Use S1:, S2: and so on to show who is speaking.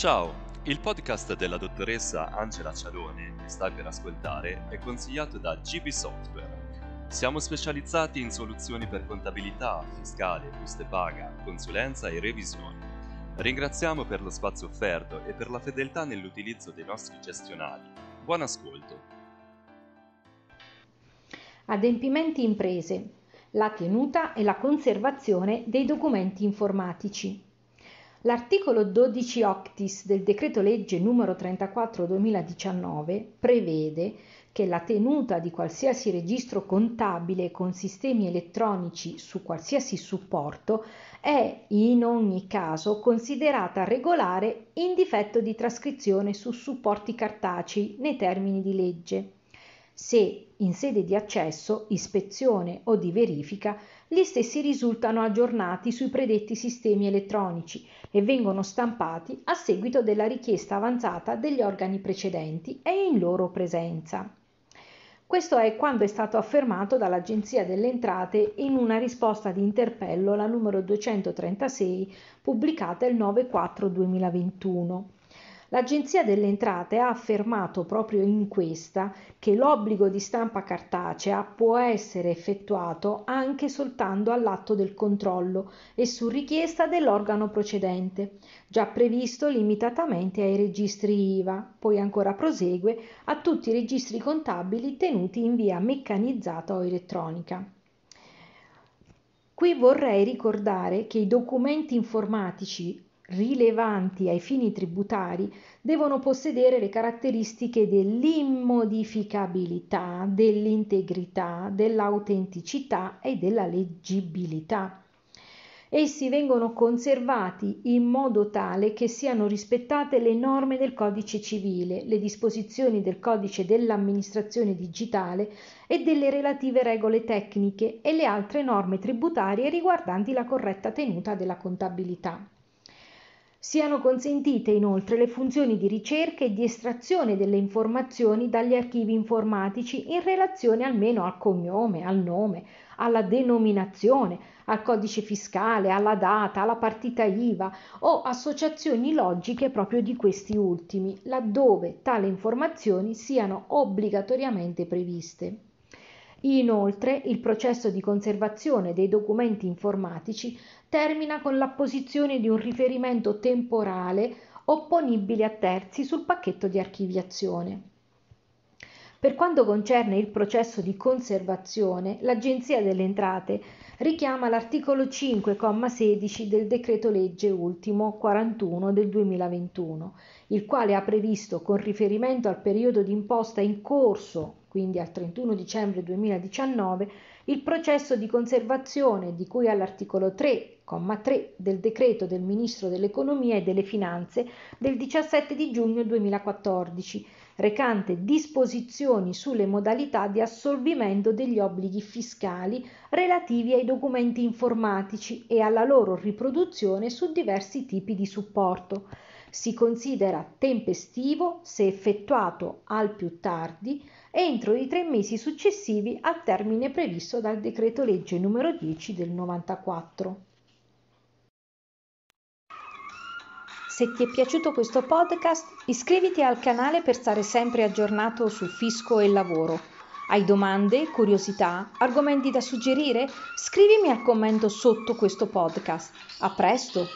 S1: Ciao! Il podcast della dottoressa Angela Cialone che stai per ascoltare è consigliato da GB Software. Siamo specializzati in soluzioni per contabilità, fiscale, buste paga, consulenza e revisione. Ringraziamo per lo spazio offerto e per la fedeltà nell'utilizzo dei nostri gestionali. Buon ascolto!
S2: Adempimenti imprese, la tenuta e la conservazione dei documenti informatici. L'articolo 12 octis del decreto legge numero 34 2019 prevede che la tenuta di qualsiasi registro contabile con sistemi elettronici su qualsiasi supporto è in ogni caso considerata regolare in difetto di trascrizione su supporti cartacei nei termini di legge, se in sede di accesso, ispezione o di verifica gli stessi risultano aggiornati sui predetti sistemi elettronici e vengono stampati a seguito della richiesta avanzata degli organi precedenti e in loro presenza. Questo è quanto è stato affermato dall'Agenzia delle Entrate in una risposta di interpello, la numero 236, pubblicata il 9 4 2021. L'Agenzia delle Entrate ha affermato proprio in questa che l'obbligo di stampa cartacea può essere effettuato anche soltanto all'atto del controllo e su richiesta dell'organo procedente, già previsto limitatamente ai registri IVA, poi ancora prosegue a tutti i registri contabili tenuti in via meccanizzata o elettronica. Qui vorrei ricordare che i documenti informatici rilevanti ai fini tributari devono possedere le caratteristiche dell'immodificabilità, dell'integrità, dell'autenticità e della leggibilità. Essi vengono conservati in modo tale che siano rispettate le norme del codice civile, le disposizioni del codice dell'amministrazione digitale e delle relative regole tecniche e le altre norme tributarie riguardanti la corretta tenuta della contabilità. Siano consentite inoltre le funzioni di ricerca e di estrazione delle informazioni dagli archivi informatici in relazione almeno al cognome, al nome, alla denominazione, al codice fiscale, alla data, alla partita IVA o associazioni logiche proprio di questi ultimi, laddove tali informazioni siano obbligatoriamente previste. Inoltre, il processo di conservazione dei documenti informatici termina con l'apposizione di un riferimento temporale opponibile a terzi sul pacchetto di archiviazione. Per quanto concerne il processo di conservazione, l'Agenzia delle Entrate richiama l'articolo 5,16 del decreto legge ultimo 41 del 2021, il quale ha previsto, con riferimento al periodo di imposta in corso quindi al 31 dicembre 2019, il processo di conservazione di cui all'articolo 3,3 del decreto del Ministro dell'Economia e delle Finanze del 17 di giugno 2014, recante disposizioni sulle modalità di assorbimento degli obblighi fiscali relativi ai documenti informatici e alla loro riproduzione su diversi tipi di supporto. Si considera tempestivo se effettuato al più tardi entro i tre mesi successivi al termine previsto dal decreto legge numero 10 del 94. Se ti è piaciuto questo podcast, iscriviti al canale per stare sempre aggiornato su fisco e lavoro. Hai domande, curiosità, argomenti da suggerire? Scrivimi al commento sotto questo podcast. A presto!